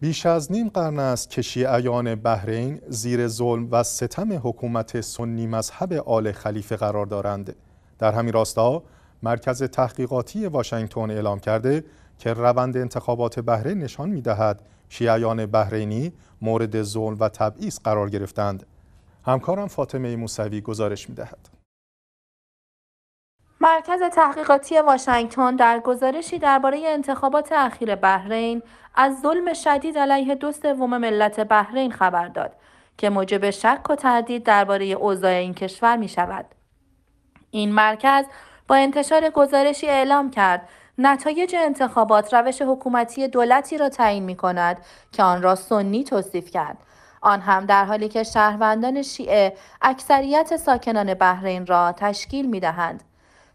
بیش از نیم قرن است که شیعیان بحرین زیر ظلم و ستم حکومت سنی مذهب آل خلیفه قرار دارند. در همین راستا مرکز تحقیقاتی واشنگتن اعلام کرده که روند انتخابات بحرین نشان می دهد شیعیان بحرینی مورد ظلم و تبعیض قرار گرفتند. همکارم فاطمه موسوی گزارش می دهد. مرکز تحقیقاتی واشنگتن در گزارشی درباره انتخابات اخیر بحرین از ظلم شدید علیه دو سوم ملت بحرین خبر داد که موجب شک و تردید درباره اوضاع این کشور می شود. این مرکز با انتشار گزارشی اعلام کرد نتایج انتخابات روش حکومتی دولتی را تعیین می کند که آن را سنی توصیف کرد. آن هم در حالی که شهروندان شیعه اکثریت ساکنان بحرین را تشکیل می دهند.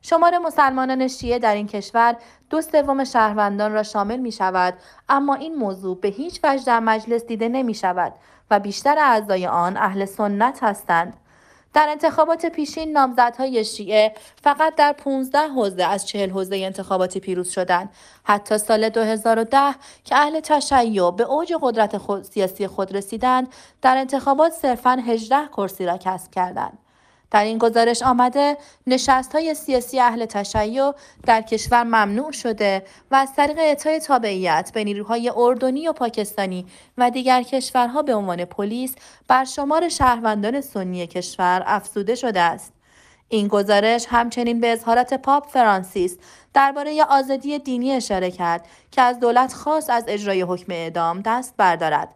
شمار مسلمانان شیعه در این کشور دو سوم شهروندان را شامل می شود اما این موضوع به هیچ وجه در مجلس دیده نمی شود و بیشتر اعضای آن اهل سنت هستند. در انتخابات پیشین نامزدهای شیعه فقط در 15 حوزه از 40 حوزه انتخاباتی پیروز شدند حتی سال 2010 که اهل تشیع به اوج قدرت خود سیاسی خود رسیدند در انتخابات صرفا 18 کرسی را کسب کردند در این گزارش آمده نشست های سیاسی اهل تشیع در کشور ممنوع شده و از طریق اعطای تابعیت به نیروهای اردنی و پاکستانی و دیگر کشورها به عنوان پلیس بر شمار شهروندان سنی کشور افزوده شده است. این گزارش همچنین به اظهارات پاپ فرانسیس درباره آزادی دینی اشاره کرد که از دولت خاص از اجرای حکم اعدام دست بردارد.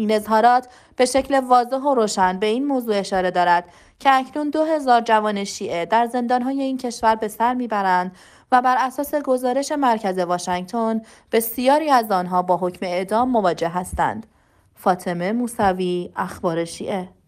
این اظهارات به شکل واضح و روشن به این موضوع اشاره دارد که اکنون دو هزار جوان شیعه در زندانهای این کشور به سر میبرند و بر اساس گزارش مرکز واشنگتن بسیاری از آنها با حکم اعدام مواجه هستند. فاطمه موسوی اخبار شیعه